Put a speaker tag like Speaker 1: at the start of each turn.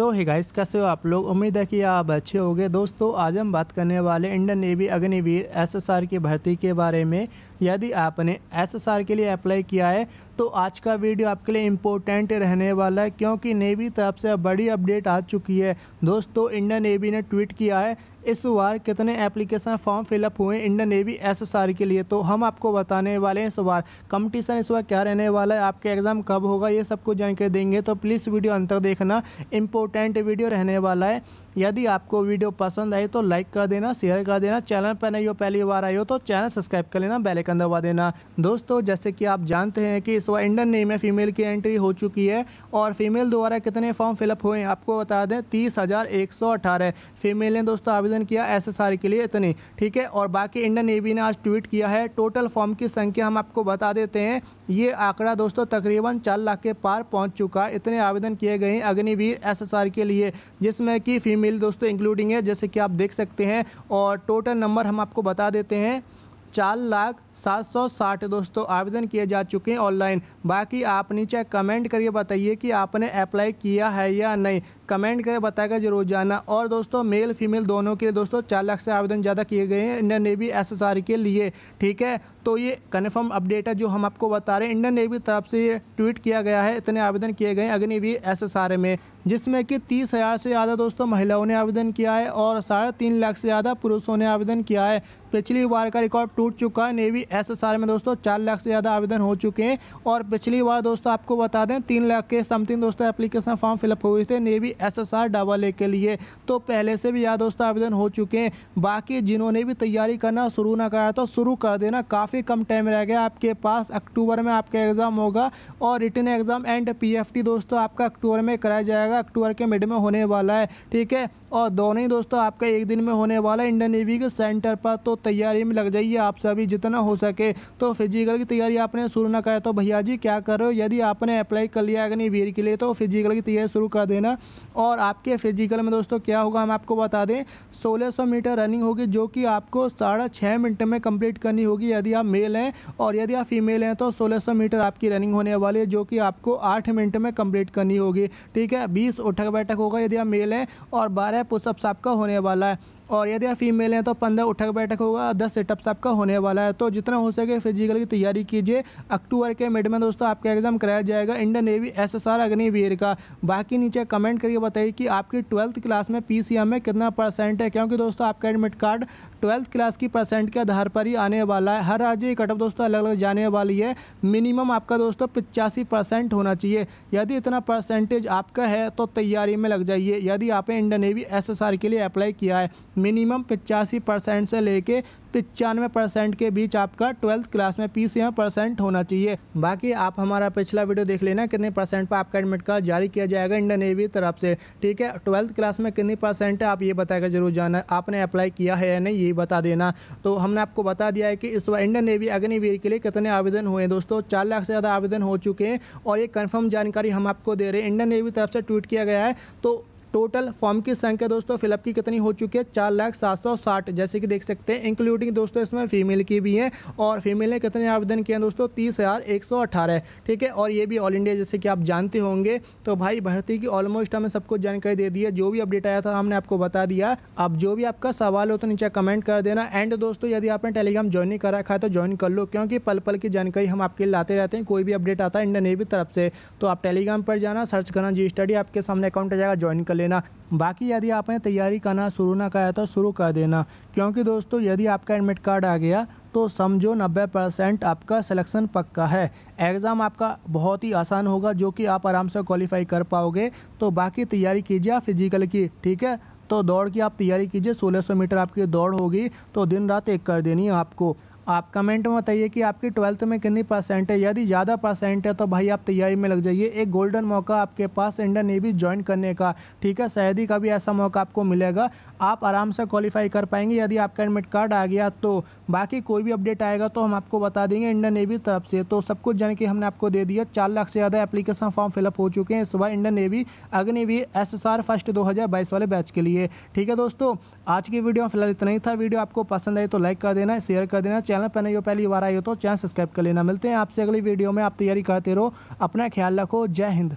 Speaker 1: सो है गाइस कैसे हो आप लोग उम्मीद है कि आप अच्छे होंगे दोस्तों आज हम बात करने वाले इंडियन नेवी अग्निवीर एसएसआर की भर्ती के बारे में यदि आपने एस के लिए अप्लाई किया है तो आज का वीडियो आपके लिए इम्पोर्टेंट रहने वाला है क्योंकि नेवी तरफ से बड़ी अपडेट आ चुकी है दोस्तों इंडियन नेवी ने ट्वीट किया है इस बार कितने एप्लीकेशन फॉर्म फिलअप हुए इंडियन नेवी एसएसआर के लिए तो हम आपको बताने वाले हैं इस बार कंपटीशन इस बार क्या रहने वाला है आपके एग्ज़ाम कब होगा ये सब कुछ जानकारी देंगे तो प्लीज़ वीडियो अंतर देखना इंपॉर्टेंट वीडियो रहने वाला है यदि आपको वीडियो पसंद आई तो लाइक कर देना शेयर कर देना चैनल पर नहीं हो पहली बार आई हो तो चैनल सब्सक्राइब कर लेना बेलाइकन दबा देना दोस्तों जैसे कि आप जानते हैं कि इस बार इंडियन नेम में फीमेल की एंट्री हो चुकी है और फीमेल द्वारा कितने फॉर्म फिलअप हुए हैं आपको बता दें तीस फीमेल ने दोस्तों आवेदन किया एस के लिए इतनी ठीक है और बाकी इंडियन नेवी ने आज ट्वीट किया है टोटल फॉर्म की संख्या हम आपको बता देते हैं ये आंकड़ा दोस्तों तकरीबन चार लाख के पार पहुँच चुका है इतने आवेदन किए गए हैं अग्निवीर आर के लिए जिसमें कि फीमेल फीमेल दोस्तों इंक्लूडिंग है जैसे कि आप देख सकते हैं और टोटल नंबर हम आपको बता देते हैं चार लाख 760 दोस्तों आवेदन किए जा चुके हैं ऑनलाइन बाकी आप नीचे कमेंट करके बताइए कि आपने अप्लाई किया है या नहीं कमेंट करके बताएगा जरूर जाना और दोस्तों मेल फीमेल दोनों के लिए दोस्तों चार लाख से आवेदन ज़्यादा किए गए हैं इंडियन नेवी एस के लिए ठीक है तो ये कन्फर्म अपडेट है जो हम आपको बता रहे हैं इंडियन नेवी तरफ से ये ट्वीट किया गया है इतने आवेदन किए गए हैं अग्निवीर एस में जिसमें कि तीस हज़ार से ज़्यादा दोस्तों महिलाओं ने आवेदन किया है और साढ़े तीन लाख से ज़्यादा पुरुषों ने आवेदन किया है पिछली बार का रिकॉर्ड टूट चुका है नेवी एस एस आर में दोस्तों चार लाख से ज़्यादा आवेदन हो चुके हैं और पिछली बार दोस्तों आपको बता दें तीन लाख के समथिंग दोस्तों एप्लीकेशन फॉर्म फिलअप हुए थे navy S S R double A के लिए तो पहले से भी यहाँ दोस्तों आवेदन हो चुके हैं बाकी जिन्होंने भी तैयारी करना शुरू ना कराया तो शुरू कर देना काफ़ी कम टाइम रह गया आपके पास अक्टूबर में आपका एग्ज़ाम होगा और रिटर्न एग्ज़ाम एंड पी दोस्तों आपका अक्टूबर में कराया जाएगा अक्टूबर के मिड में होने वाला है ठीक है और दोनों ही दोस्तों आपका एक दिन में होने वाला है इंडियन नेवी के सेंटर पर तो तैयारी में लग जाइए आप सभी जितना हो हो सके तो फिजिकल की तैयारी आपने शुरू ना करें तो भैया जी क्या कर रहे हो यदि आपने अप्लाई कर लिया अग्निवीर के लिए तो फिजिकल की तैयारी शुरू कर देना और आपके फिजिकल में दोस्तों क्या होगा हम आपको बता दें 1600 मीटर रनिंग होगी जो कि आपको साढ़े छः मिनट में कंप्लीट करनी होगी यदि आप मेल हैं और यदि आप फीमेल हैं तो सौ मीटर आपकी रनिंग होने वाली है जो कि आपको आठ मिनट में कंप्लीट करनी होगी ठीक है बीस उठक बैठक होगा यदि आप मेल हैं और बारह पुषअप्स आपका होने वाला है और यदि आप फीमेल हैं तो पंद्रह उठक बैठक होगा दस सेटअप्स आपका होने वाला है तो जितना हो सके फिजिकल की तैयारी कीजिए अक्टूबर के मिड में दोस्तों आपका एग्ज़ाम कराया जाएगा Indian Navy S S R Agniveer का बाकी नीचे कमेंट करके बताइए कि आपकी ट्वेल्थ क्लास में पी सी एम में कितना परसेंट है क्योंकि दोस्तों आपका एडमिट कार्ड ट्वेल्थ क्लास की परसेंट के आधार पर ही आने वाला है हर राज्य की कटअप दोस्तों अलग अलग जाने वाली है मिनिमम आपका दोस्तों पचासी परसेंट होना चाहिए यदि इतना परसेंटेज आपका है तो तैयारी में लग जाइए यदि आपने इंडियन नेवी एस के लिए अप्लाई किया है मिनिमम पचासी परसेंट से लेके पचानवे परसेंट के बीच आपका ट्वेल्थ क्लास में पी परसेंट होना चाहिए बाकी आप हमारा पिछला वीडियो देख लेना कितने परसेंट पर आपका एडमिट कार्ड जारी किया जाएगा इंडियन नेवी तरफ से ठीक है ट्वेल्थ क्लास में कितनी परसेंट है आप ये बताएगा जरूर जाना आपने अप्लाई किया है या नहीं ये बता देना तो हमने आपको बता दिया है कि इस बार इंडियन नेवी अग्निवीर के लिए कितने आवेदन हुए हैं दोस्तों चार लाख से ज़्यादा आवेदन हो चुके हैं और ये कन्फर्म जानकारी हम आपको दे रहे हैं इंडियन नेवी तरफ से ट्वीट किया गया है तो टोटल फॉर्म की संख्या दोस्तों फिलअप की कितनी हो चुकी है चार लाख सात सौ साठ जैसे कि देख सकते हैं इंक्लूडिंग दोस्तों इसमें फीमेल की भी है और फीमेल ने कितने आवेदन किए हैं दोस्तों तीस हज़ार एक सौ अठारह ठीक है और ये भी ऑल इंडिया जैसे कि आप जानते होंगे तो भाई भर्ती की ऑलमोस्ट हमें सबको जानकारी दे दी है जो भी अपडेट आया था हमने आपको बता दिया अब जो भी आपका सवाल हो तो नीचे कमेंट कर देना एंड दोस्तों यदि आपने टेलीग्राम ज्वाइन नहीं कर रखा है तो ज्वाइन कर लो क्योंकि पल पल की जानकारी हम आपके लाते रहते हैं कोई भी अपडेट आता है इंडिया नेवी तरफ से तो आप टेलीग्राम पर जाना सर्च करना जी स्टडी आपके सामने अकाउंट आ जाएगा ज्वाइन कर लेना बाकी यदि आपने तैयारी करना शुरू ना कराया तो शुरू कर देना क्योंकि दोस्तों यदि आपका एडमिट कार्ड आ गया तो समझो 90 परसेंट आपका सिलेक्शन पक्का है एग्ज़ाम आपका बहुत ही आसान होगा जो कि आप आराम से क्वालिफाई कर पाओगे तो बाकी तैयारी कीजिए फिजिकल की ठीक है तो दौड़ की आप तैयारी कीजिए 1600 मीटर आपकी दौड़ होगी तो दिन रात एक कर देनी है आपको आप कमेंट में बताइए कि आपकी ट्वेल्थ में कितनी परसेंट है यदि ज़्यादा परसेंट है तो भाई आप तैयारी में लग जाइए एक गोल्डन मौका आपके पास इंडियन नेवी ज्वाइन करने का ठीक है शायद ही कभी ऐसा मौका आपको मिलेगा आप आराम से क्वालिफाई कर पाएंगे यदि आपका एडमिट कार्ड आ गया तो बाकी कोई भी अपडेट आएगा तो हम आपको बता देंगे इंडियन नेवी तरफ से तो सब कुछ जान के हमने आपको दे दिया चार लाख से ज़्यादा एप्लीकेशन फॉर्म फिलअप हो चुके हैं सुबह Indian Navy Agniveer S S R first दो हज़ार बाईस वाले बैच के लिए ठीक है दोस्तों आज की वीडियो में फिलहाल इतना ही था वीडियो आपको पसंद आई तो लाइक कर देना शेयर कर देना चैनल चैनल पर नहीं हो पहली बार आई हो तो चैनल सब्सक्राइब कर लेना मिलते हैं आपसे अगली वीडियो में आप तैयारी करते रहो अपना ख्याल रखो जय हिंद